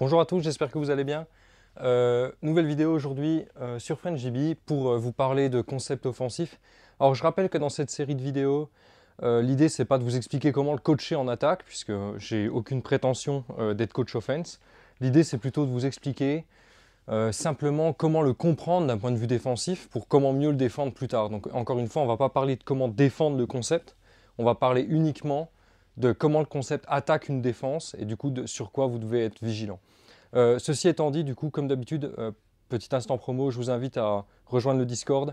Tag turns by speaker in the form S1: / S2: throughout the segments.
S1: Bonjour à tous, j'espère que vous allez bien. Euh, nouvelle vidéo aujourd'hui euh, sur sur FrenchGB pour euh, vous parler de concept offensif Alors je rappelle que dans cette série de vidéos, l'idée c'est pas de vous expliquer comment le coacher en attaque, puisque j'ai aucune prétention d'être coach offense. L'idée c'est plutôt de vous expliquer simplement comment le comprendre d'un point de vue défensif pour comment mieux le défendre plus tard. Donc encore une fois, on va pas parler de comment défendre le concept, on va parler uniquement de comment le concept attaque une défense et du coup sur quoi vous devez être vigilant. Euh, ceci étant dit, du coup, comme d'habitude, euh, petit instant promo, je vous invite à rejoindre le Discord,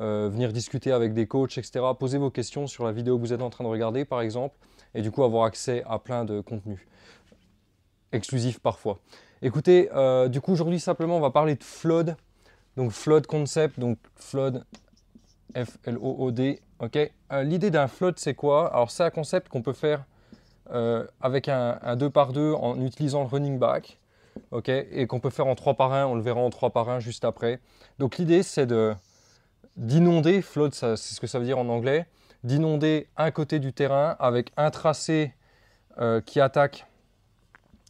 S1: euh, venir discuter avec des coachs, etc. Poser vos questions sur la vidéo que vous êtes en train de regarder, par exemple, et du coup avoir accès à plein de contenus exclusifs parfois. Écoutez, du coup, aujourd'hui, simplement, on va parler de Flood. Donc, Flood Concept, donc Flood, F-L-O-O-D, euh, l'idée d'un float, c'est quoi Alors, c'est un concept qu'on peut faire euh, avec un, 2 par 2 en utilisant le running back, et qu'on peut faire en 3 par 1, on le verra en 3 par 1 juste après. Donc l'idée c'est d'inonder, float c'est ce que ça veut dire en anglais, d'inonder un côté du terrain avec un tracé euh, qui attaque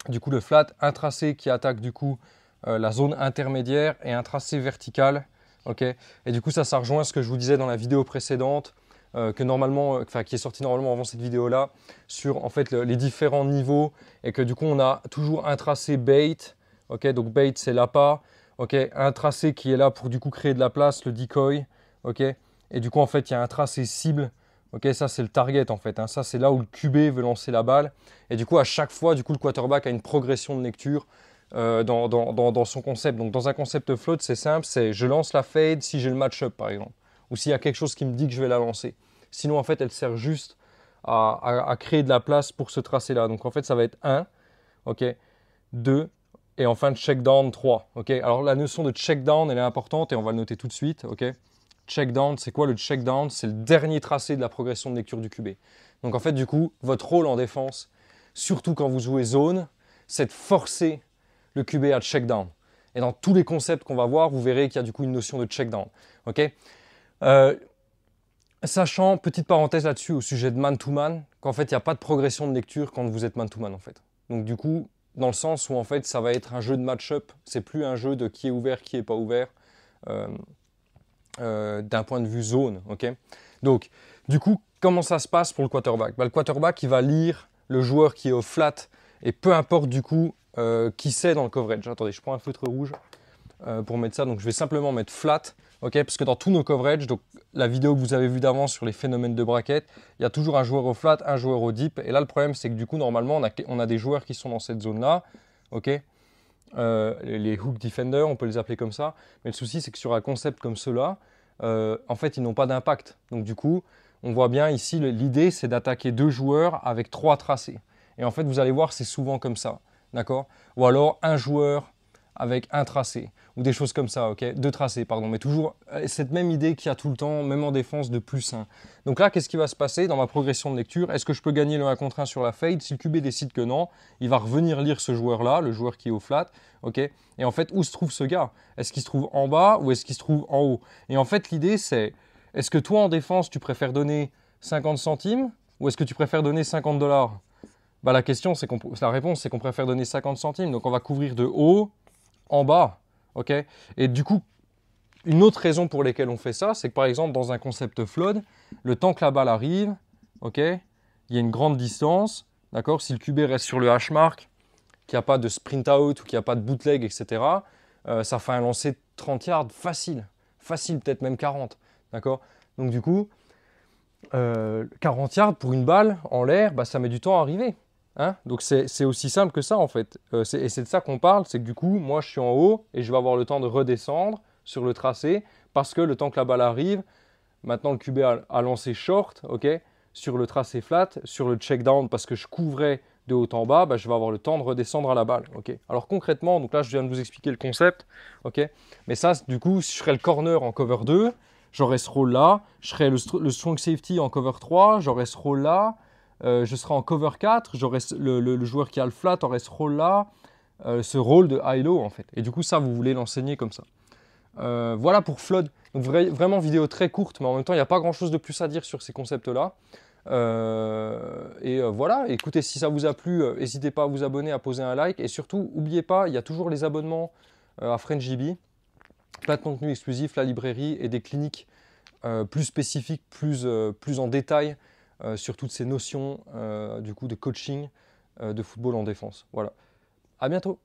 S1: du coup le flat, un tracé qui attaque du coup la zone intermédiaire et un tracé vertical et du coup, ça, rejoint ce que je vous disais dans la vidéo précédente, euh, euh, qui est sorti normalement avant cette vidéo-là, sur les différents niveaux et que du coup, on a toujours un tracé bait. Donc bait, c'est l'appât. Ok. Un tracé qui est là pour du coup créer de la place, le decoy. Et du coup, en fait, il y a un tracé cible. ça c'est le target en fait. Hein. Ça c'est là où le QB veut lancer la balle. Et du coup, à chaque fois, du coup, le quarterback a une progression de lecture euh, dans, dans, son concept. Donc dans un concept float, c'est simple, c'est je lance la fade si j'ai le match-up par exemple, ou s'il y a quelque chose qui me dit que je vais la lancer. Sinon en fait elle sert juste à, à créer de la place pour ce tracé-là. Donc en fait ça va être 1, ok, 2, et enfin check down 3. ok Alors la notion de check down elle est importante et on va le noter tout de suite. ok check down, c'est quoi le check down C'est le dernier tracé de la progression de lecture du QB. Donc en fait du coup, votre rôle en défense, surtout quand vous jouez zone, c'est de forcer le QB à check-down. Et dans tous les concepts qu'on va voir, vous verrez qu'il y a du coup une notion de check-down. Euh, sachant, petite parenthèse là-dessus, au sujet de man-to-man, qu'en fait, il n'y a pas de progression de lecture quand vous êtes man-to-man, en fait. Donc du coup, dans le sens où en fait, ça va être un jeu de match-up, c'est plus un jeu de qui est ouvert, qui n'est pas ouvert, euh, euh, d'un point de vue zone, ok Donc, du coup, comment ça se passe pour le quarterback bah, Le quarterback, il va lire le joueur qui est au flat, et peu importe du coup euh, qui c'est dans le coverage. Attendez, je prends un feutre rouge euh, pour mettre ça. Donc je vais simplement mettre flat, ok Parce que dans tous nos coverages, donc la vidéo que vous avez vue d'avant sur les phénomènes de braquettes, il y a toujours un joueur au flat, un joueur au deep. Et là, le problème, c'est que du coup, normalement, on a, des joueurs qui sont dans cette zone-là, ok euh, les hook defenders, on peut les appeler comme ça. Mais le souci, c'est que sur un concept comme cela, euh, en fait, ils n'ont pas d'impact. Donc du coup, on voit bien ici, l'idée, c'est d'attaquer deux joueurs avec trois tracés. Et en fait, vous allez voir, c'est souvent comme ça d'accord Ou alors un joueur avec un tracé, ou des choses comme ça, ok Deux tracés, pardon, mais toujours euh, cette même idée qu'il y a tout le temps, même en défense, de plus 1. Donc là, qu'est-ce qui va se passer dans ma progression de lecture Est-ce que je peux gagner le 1 contre 1 sur la fade Si le QB décide que non, il va revenir lire ce joueur-là, le joueur qui est au flat, ok Et en fait, où se trouve ce gars Est-ce qu'il se trouve en bas ou est-ce qu'il se trouve en haut Et en fait, l'idée, c'est, est-ce que toi, en défense, tu préfères donner 50 centimes ou est-ce que tu préfères donner 50 dollars bah, la question, c'est qu'on, la réponse, c'est qu'on préfère donner 50 centimes. Donc on va couvrir de haut en bas. ok et du coup, une autre raison pour laquelle on fait ça, c'est que par exemple, dans un concept flood, le temps que la balle arrive, ok il y a une grande distance. D'accord Si le QB reste sur le hash mark, qu'il n'y a pas de sprint out ou qu'il n'y a pas de bootleg, etc., euh, ça fait un lancer de 30 yards facile. Facile, peut-être même 40. D'accord Donc du coup, 40 euh, yards pour une balle en l'air, bah, ça met du temps à arriver. Hein? Donc c'est aussi simple que ça en fait. Euh, et c'est de ça qu'on parle, c'est que du coup, moi je suis en haut et je vais avoir le temps de redescendre sur le tracé parce que le temps que la balle arrive, maintenant le QB a, lancé short, ok, sur le tracé flat, sur le check down parce que je couvrais de haut en bas, bah, je vais avoir le temps de redescendre à la balle. Alors concrètement, donc là je viens de vous expliquer le concept, mais ça du coup, si je serais le corner en cover 2, j'aurais ce rôle là, je serais le, le, strong safety en cover 3, j'aurais ce rôle là, euh, je serai en cover 4, le, le, joueur qui a le flat aurait euh, ce rôle-là, ce rôle de high-low en fait. Et du coup, ça, vous voulez l'enseigner comme ça. Euh, voilà pour Flood. vraiment vidéo très courte, mais en même temps, il n'y a pas grand-chose de plus à dire sur ces concepts-là. et voilà, écoutez, si ça vous a plu, n'hésitez pas à vous abonner, à poser un like. Et surtout, n'oubliez pas, il y a toujours les abonnements à FrenchGB, plein de contenu exclusif, la librairie et des cliniques plus spécifiques, plus en détail euh, sur toutes ces notions euh, du coup de coaching euh, de football en défense. Voilà. À bientôt.